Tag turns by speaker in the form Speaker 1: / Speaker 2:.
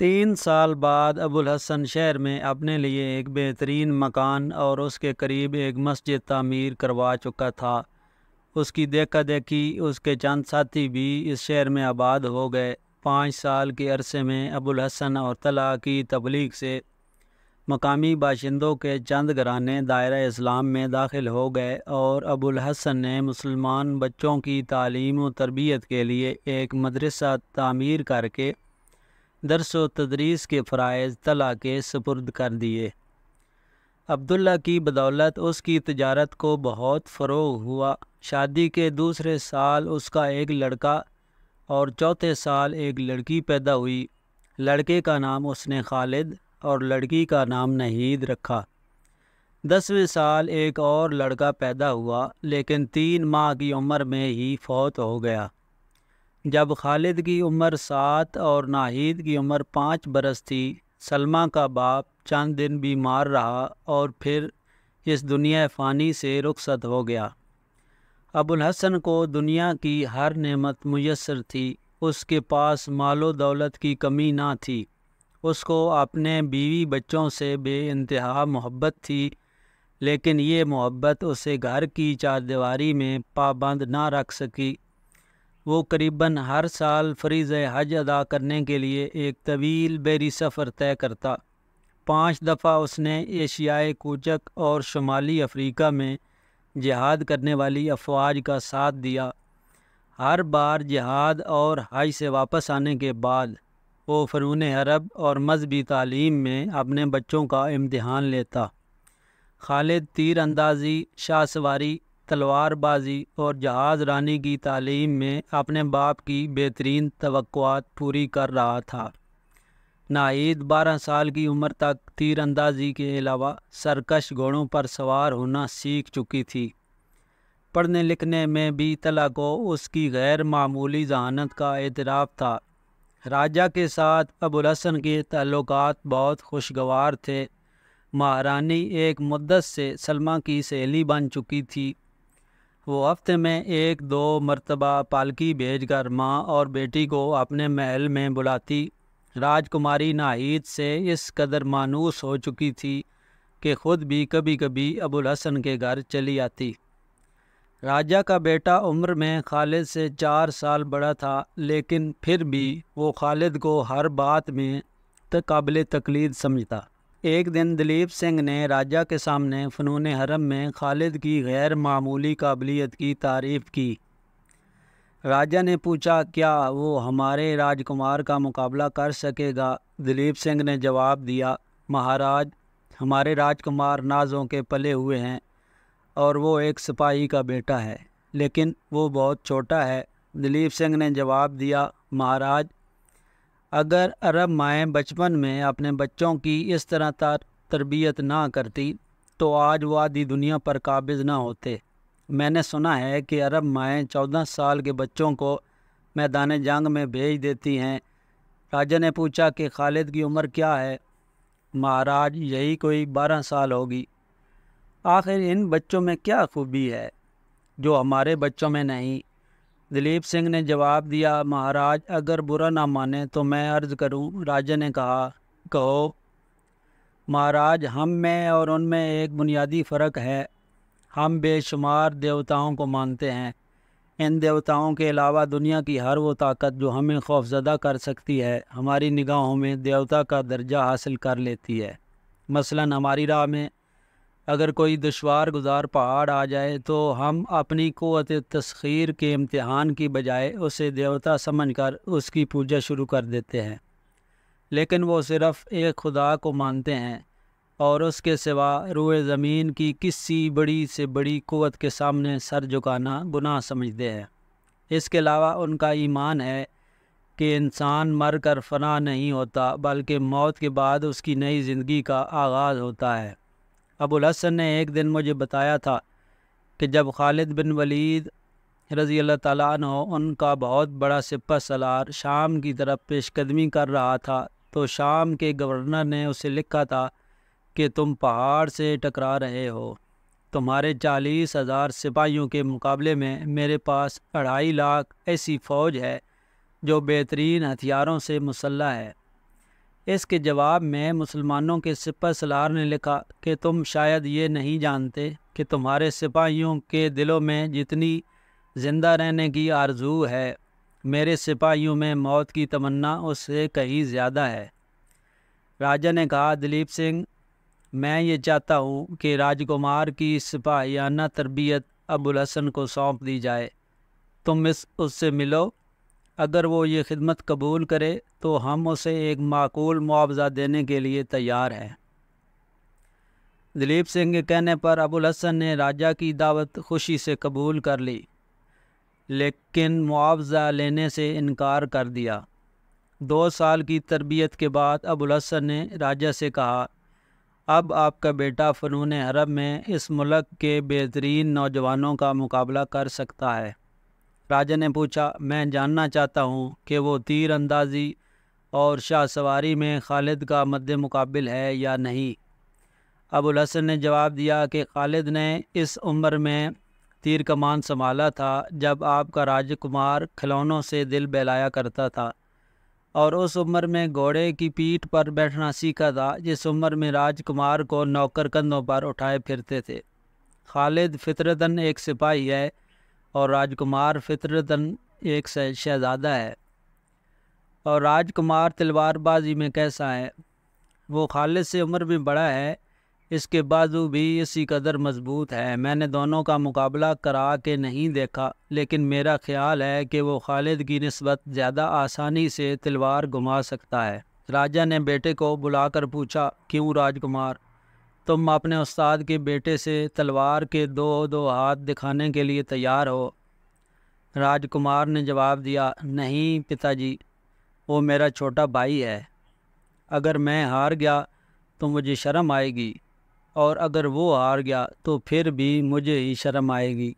Speaker 1: तीन साल बाद अबुल हसन शहर में अपने लिए एक बेहतरीन मकान और उसके करीब एक मस्जिद तमीर करवा चुका था उसकी देखा देखी उसके चंद साथी भी इस शहर में आबाद हो गए पाँच साल के अरसे में अबुल हसन और तला की तबलीग से मकामी बाशिंदों के चंद घराने दायरा इस्लाम में दाखिल हो गए और अबुल हसन ने मुसलमान बच्चों की तालीम व तरबियत के लिए एक मदरसा तामीर करके दरस व तदरीस के फ़रज़ तला के सपुर्द कर दिए अब्दुल्ला की बदौलत उसकी तजारत को बहुत फ़रोग हुआ शादी के दूसरे साल उसका एक लड़का और चौथे साल एक लड़की पैदा हुई लड़के का नाम उसने खालिद और लड़की का नाम नहीद रखा दसवें साल एक और लड़का पैदा हुआ लेकिन तीन माह की उम्र में ही फौत हो गया जब खालिद की उम्र सात और नाहिद की उम्र पाँच बरस थी सलमा का बाप चंद दिन बीमार रहा और फिर इस दुनिया फ़ानी से रुखसत हो गया अबुल हसन को दुनिया की हर नेमत मैसर थी उसके पास मालो दौलत की कमी ना थी उसको अपने बीवी बच्चों से बे इंतहा मोहब्बत थी लेकिन ये मोहब्बत उसे घर की चारदीवारी में पाबंद ना रख सकी वो करीबन हर साल फरीज़ हज अदा करने के लिए एक तवील बेरी सफ़र तय करता पाँच दफ़ा उसने एशियाई कोचक और शुमाली अफ्रीका में जहाद करने वाली अफवाज का साथ दिया हर बार जहाद और हज से वापस आने के बाद वो फ़नून अरब और मजहबी तालीम में अपने बच्चों का इम्तहान लेता खालिद तीर अंदाजी शाह सवारी तलवारबाजी और जहाज़ रानी की तालीम में अपने बाप की बेहतरीन तो पूरी कर रहा था नाइद बारह साल की उम्र तक तीरंदाजी के अलावा सरकश घोड़ों पर सवार होना सीख चुकी थी पढ़ने लिखने में भी तला को उसकी गैर मामूली जहानत का एतराफ़ था राजा के साथ अबुल हसन के तल्लक बहुत खुशगवार थे महारानी एक मुद्दत से सलमा की सहेली बन चुकी थी वो हफ्ते में एक दो मरतबा पालकी भेज कर माँ और बेटी को अपने महल में बुलाती राजकुमारी नाहीद से इस कदर मानूस हो चुकी थी कि खुद भी कभी कभी अबुल हसन के घर चली आती राजा का बेटा उम्र में खालिद से चार साल बड़ा था लेकिन फिर भी वो खालिद को हर बात में काबिल तकलीद समझता एक दिन दिलीप सिंह ने राजा के सामने फ़नून हरम में खालिद की गैर मामूली काबिलियत की तारीफ़ की राजा ने पूछा क्या वो हमारे राजकुमार का मुकाबला कर सकेगा दिलीप सिंह ने जवाब दिया महाराज हमारे राजकुमार नाजों के पले हुए हैं और वो एक सिपाही का बेटा है लेकिन वो बहुत छोटा है दिलीप सिंह ने जवाब दिया महाराज अगर अरब माएँ बचपन में अपने बच्चों की इस तरह तरबियत ना करती तो आज वो आधी दुनिया पर काबिज़ ना होते मैंने सुना है कि अरब माएँ चौदह साल के बच्चों को मैदान जंग में भेज देती हैं राजा ने पूछा कि खालिद की उम्र क्या है महाराज यही कोई बारह साल होगी आखिर इन बच्चों में क्या खूबी है जो हमारे बच्चों में नहीं दिलीप सिंह ने जवाब दिया महाराज अगर बुरा ना माने तो मैं अर्ज़ करूं। राजा ने कहा कहो महाराज हम में और उनमें एक बुनियादी फ़र्क है हम बेशुमार देवताओं को मानते हैं इन देवताओं के अलावा दुनिया की हर वो ताकत जो हमें खौफजदा कर सकती है हमारी निगाहों में देवता का दर्जा हासिल कर लेती है मसलन हमारी राह में अगर कोई दुशवार गुजार पहाड़ आ जाए तो हम अपनी कुत तस्खीर के इम्तहान की बजाय उसे देवता समझ कर उसकी पूजा शुरू कर देते हैं लेकिन वो सिर्फ़ एक खुदा को मानते हैं और उसके सिवा रुए ज़मीन की किसी बड़ी से बड़ी कुत के सामने सर झुकाना गुनाह समझते हैं इसके अलावा उनका ईमान है कि इंसान मर कर फना नहीं होता बल्कि मौत के बाद उसकी नई ज़िंदगी का आगाज़ होता है अबुल हसन ने एक दिन मुझे बताया था कि जब खालिद बिन वलीद रज़ी अल्लाह ताली उनका बहुत बड़ा सिपा सलार शाम की तरफ पेशकदमी कर रहा था तो शाम के गवर्नर ने उसे लिखा था कि तुम पहाड़ से टकरा रहे हो तुम्हारे चालीस हज़ार सिपाहियों के मुकाबले में मेरे पास अढ़ाई लाख ऐसी फ़ौज है जो बेहतरीन हथियारों से मुसल्ह है इसके जवाब में मुसलमानों के सिपा सलार ने लिखा कि तुम शायद ये नहीं जानते कि तुम्हारे सिपाहियों के दिलों में जितनी ज़िंदा रहने की आरजू है मेरे सिपाहियों में मौत की तमन्ना उससे कहीं ज़्यादा है राजा ने कहा दिलीप सिंह मैं ये चाहता हूँ कि राजकुमार की सिपाहियाना तरबियत अबुल हसन को सौंप दी जाए तुम इस उससे मिलो अगर वो ये खिदमत कबूल करे तो हम उसे एक माकूल मुआवजा देने के लिए तैयार हैं दिलीप सिंह के कहने पर अबुल हसन ने राजा की दावत खुशी से कबूल कर ली लेकिन मुआवजा लेने से इनकार कर दिया दो साल की तरबियत के बाद अबुल हसन ने राजा से कहा अब आपका बेटा फ़नून अरब में इस मुल्क के बेहतरीन नौजवानों का मुकाबला कर सकता है राजा ने पूछा मैं जानना चाहता हूँ कि वो तीर अंदाजी और शाह सवारी में खालिद का मद मुकाबिल है या नहीं अबुल हसन ने जवाब दिया कि खालिद ने इस उम्र में तीर कमान संभाला था जब आपका राजकुमार खिलौनों से दिल बहलाया करता था और उस उम्र में घोड़े की पीठ पर बैठना सीखा था जिस उम्र में राजकुमार को नौकर कंधों पर उठाए फिरते थे खालिद फितरतन एक सिपाही है और राजकुमार फितरतन एक शहज़ादा है और राजकुमार तलवारबाजी में कैसा है वो खालिद से उम्र में बड़ा है इसके बाजू भी इसी कदर मजबूत है मैंने दोनों का मुकाबला करा के नहीं देखा लेकिन मेरा ख्याल है कि वो खालिद की नस्बत ज़्यादा आसानी से तलवार घुमा सकता है राजा ने बेटे को बुलाकर पूछा क्यों राजकुमार तुम अपने उस्ताद के बेटे से तलवार के दो दो हाथ दिखाने के लिए तैयार हो राजकुमार ने जवाब दिया नहीं पिताजी वो मेरा छोटा भाई है अगर मैं हार गया तो मुझे शर्म आएगी और अगर वो हार गया तो फिर भी मुझे ही शर्म आएगी